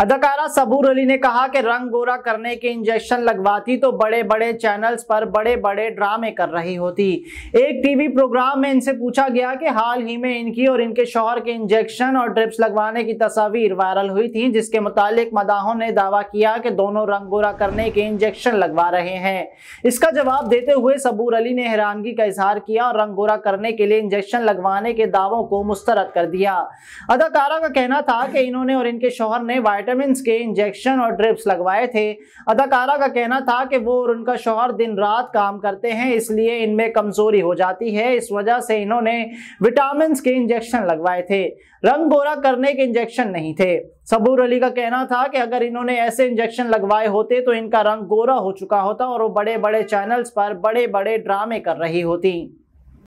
अदाकारा सबूर अली ने कहा कि रंग गोरा करने के इंजेक्शन लगवाती तो बड़े बड़े चैनल्स पर बड़े बड़े ड्रामे कर रही होती एक टीवी प्रोग्राम में इनसे पूछा गया कि हाल ही में इनकी और इनके शोहर के इंजेक्शन और ड्रिप्स लगवाने की तस्वीर वायरल हुई थी जिसके मुतालिक मदाहों ने दावा किया कि दोनों रंग गोरा करने के इंजेक्शन लगवा रहे हैं इसका जवाब देते हुए सबूर अली ने हैरानगी का इजहार किया और रंग गोरा करने के लिए इंजेक्शन लगवाने के दावों को मुस्तरद कर दिया अदाकारा का कहना था कि इन्होंने और इनके शोहर ने ने वाइटामिन के इंजेक्शन और ड्रिप्स लगवाए थे अदाकारा का कहना था कि वो और उनका शोहर दिन रात काम करते हैं इसलिए इनमें कमजोरी हो जाती है इस वजह से इन्होंने विटामिन के इंजेक्शन लगवाए थे रंग गोरा करने के इंजेक्शन नहीं थे सबूर अली का कहना था कि अगर इन्होंने ऐसे इंजेक्शन लगवाए होते तो इनका रंग गोरा हो चुका होता और वो बड़े बड़े चैनल्स पर बड़े बड़े ड्रामे कर रही होती